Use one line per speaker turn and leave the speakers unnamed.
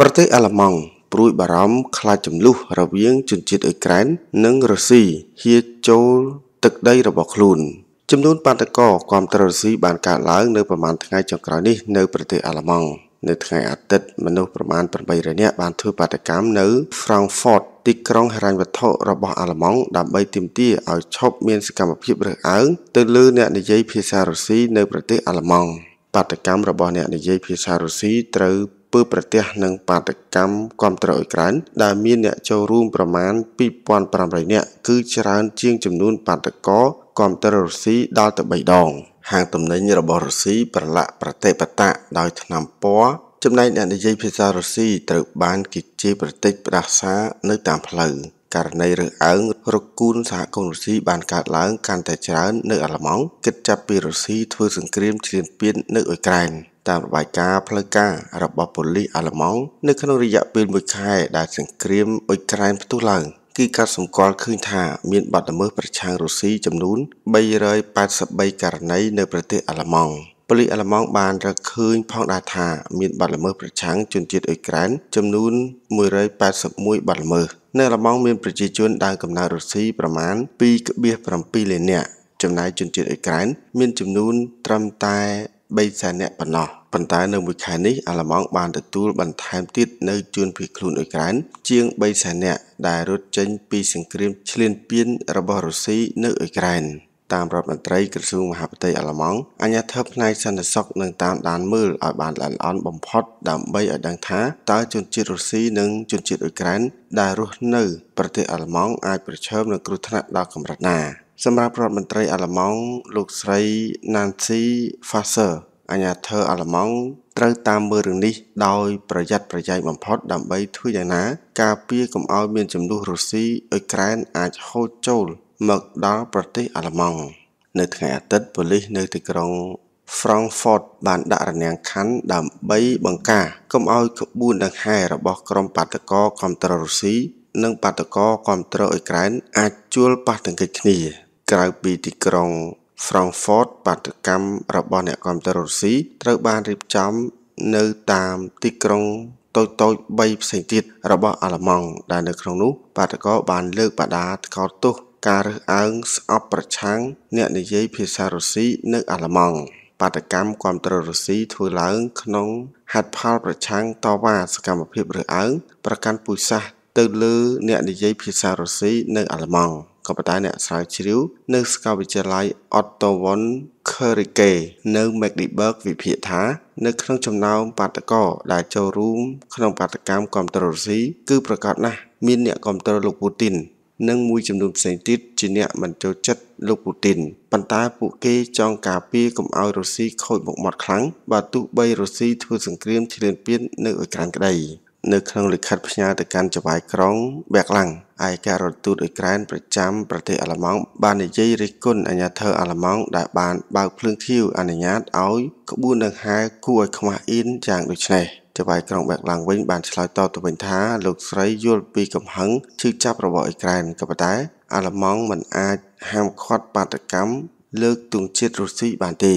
ប្រទេសអាល្លឺម៉ង់ព្រួយបារម្ភខ្លាចចំនួនរវាងជនជាតិអ៊ុយក្រែននិងរុស្ស៊ីហ៊ាចូលទឹកដីរបស់ខ្លួនចំនួនបាតកោគាំទ្ររុស្ស៊ីបានកើនឡើងនៅប្រមាណថ្ងៃចុងក្រោយនេះនៅប្រទេសអាល្លឺម៉ង់នៅថ្ងៃអាទិត្យមនុស្សប្រមាណ800នាក់បានធ្វើបាតកម្មនៅ Frankfurt ទីក្រុងហិរញ្ញវត្ថុរបស់អាល្លឺម៉ង់ដើម្បីទាមទារឲ្យឈប់មានសកម្មភាពរើសអើងទៅលើអ្នកនិយាយភាសារុស្ស៊ីនៅប្រទេសអាល្លឺម៉ង់បាតកម្មរបស់អ្នកនិយាយភាសារុស្ស៊ីត្រូវធ្វើប្រទះនឹងបាតកម្មគាំទ្រអ៊ុយក្រែនដែលមានអ្នកចូលរួមប្រមាណ2500នាក់គឺច្រើនជាងចំនួនបាតកោគាំទ្ររុស្ស៊ីដល់ទៅ3ដង ហាងទំនិញរបស់រុស្ស៊ីប្រឡាក់ប្រតិបត្តិដោយឆ្នាំពណ៌ចំណែកអ្នកនិយាយភាសារុស្ស៊ីត្រូវបានគេជាប្រតិចផ្ដាសា នៅតាមផ្លូវករណីរើសអើងរកគូនសហគមន៍រុស្ស៊ីបានកើតឡើងកាន់តែច្រើននៅអាល្លឺម៉ង់គិតចាប់ពីរុស្ស៊ីធ្វើសង្គ្រាមឈ្លានពាននៅអ៊ុយក្រែនតាមរបាយការណ៍ផ្លូវការរបស់ប៉ូលីសអាល្លឺម៉ង់នៅក្នុងរយៈពេល1ខែដែលសង្គ្រាមអ៊ុយក្រែនផ្ទុះឡើងគឺកាត់សម្គាល់ឃើញថាមានបទល្មើសប្រឆាំងរុស្ស៊ីចំនួន383ករណីនៅប្រទេសអាល្លឺម៉ង់ប៉ូលីសអាល្លឺម៉ង់បានរកឃើញផងដែរថាមានបទល្មើសប្រឆាំងជនជាតិអ៊ុយក្រែនចំនួន181បទល្មើសនៅអាល្លឺម៉ង់មានប្រជាជនដើមកំណើតរុស្ស៊ីប្រមាណ2.7លាននាក់ចំណែកជនជាតិអ៊ុយក្រែនមានចំនួនត្រឹមតែ3សែនអ្នកប៉ុណ្ណោះប៉ុន្តែ នៅមួយខែនេះអាឡម៉ង់បានទទួលបន្ថែមទៀតនៅជួនភៀសខ្លួនអ៊ុយក្រែនជាង3សែនអ្នកដែលរត់ចេញពីសង្គ្រាមឈ្លានពានរបស់រុស្ស៊ីនៅអ៊ុយក្រែនតាមរដ្ឋមន្ត្រីក្រសួងមហាផ្ទៃអាល្លឺម៉ង់អញ្ញាធិបផ្នែកសន្តិសុខនឹងតាមដានមើលឲ្យបានល្អិតល្អន់បំផុតដើម្បីឲ្យដឹងថាតើជនជាតិរុស្ស៊ីនិងជនជាតិអ៊ុយក្រែនដែលរស់នៅ ប្រទេសអាល្លឺម៉ង់អាច ប្រឈមនឹងគ្រោះថ្នាក់ដល់កម្រិតណា។សម្រាប់រដ្ឋមន្ត្រីអាល្លឺម៉ង់លោកស្រី Nancy Faeser អាញាធិរអាល្លឺម៉ង់ត្រូវតាមមើលរឿងនេះដោយប្រយ័ត្នប្រយែងបំផុតដើម្បីធ្វើយ៉ាងណា ការពារកុំឲ្យមានចំនួនរុស្ស៊ីអ៊ុយក្រែនអាចហូរចូលមកដល់ប្រទេសអាល្លឺម៉ង់នៅថ្ងៃអាទិត្យប៉ូលីសនៅទីក្រុង Frankfurt បានដាក់រនាំងខណ្ឌដើម្បីបង្ការកុំឲ្យក្បួនដង្ហែរបស់ក្រុមបាតកោគ្រប់គ្រងរុស្ស៊ីនិងបាតកោគ្រប់គ្រងអ៊ុយក្រែនអាចជួលប៉ះទង្គិចគ្នាក្រៅពីទីក្រុង Frankfurt បាតកម្មរបស់អ្នកគាំទ្ររុស្ស៊ីត្រូវបានរៀបចំនៅតាមទីក្រុងតូចតូច3ផ្សេងទៀតរបស់អាល្លឺម៉ង់ដែលនៅក្នុងនោះ បាតកោបានលើកបដាថ្កោលទោសការរើសអើងស្អប់ប្រឆាំងអ្នកនិយាយភាសារុស្ស៊ីនៅអាល្លឺម៉ង់បាតកម្មគាំទ្ររុស្ស៊ីធ្វើឡើងក្នុងហេតុផលប្រឆាំងតវ៉ាសកម្មភាពរើសអើងប្រកាន់ពូជសាសន៍ទៅលើអ្នកនិយាយភាសារុស្ស៊ីនៅអាល្លឺម៉ង់ក៏ប៉ុន្តែអ្នកស្រាវជ្រាវនៅសាកលវិទ្យាល័យ Otto von Guericke នៅ Magdeburg វិភាគថា នៅក្នុងចំណោមបាតកោដែលចូលរួមក្នុងបាតកម្មគ្រប់គ្រងរុស្ស៊ីគឺប្រកាសណាស់មានអ្នកគ្រប់គ្រងលោកពូទីននិងមួយចំនួនផ្សេងទៀតជាអ្នកមិនចូលចិត្តលោកពូទីនប៉ុន្តែពួកគេចង់ការពារកុំឲ្យរុស្ស៊ីខូចមុខមាត់ខ្លាំងបើទោះបីរុស្ស៊ីធ្វើសង្គ្រាមឈ្លានពាននៅអ៊ុយក្រែនក្តីនៅក្នុងលិខិតផ្ញើទៅកាន់ចវាយក្រុងបាក់ឡាំងឯកការរដ្ឋទូតអ៊ុយក្រែនប្រចាំប្រទេសអាល្លឺម៉ង់បាននិយាយរិះគន់អាញាធិបតេយ្យអាល្លឺម៉ង់ដែលបានបើកភ្លើងឃីវអនុញ្ញាតឲ្យក្បួនដង្ហែគួរឲ្យខ្មាស់អៀនយ៉ាងដូចនេះចវាយក្រុងបាក់ឡាំងវិញបានឆ្លើយតបទៅវិញថា លោកស្រីយល់ពីកំហឹងឈឺចាប់របស់អ៊ុយក្រែនក៏ប៉ុន្តែអាល្លឺម៉ង់មិនអាចហាមឃាត់បាតកម្មលើកទង់ជាតិរុស្ស៊ីបានទេ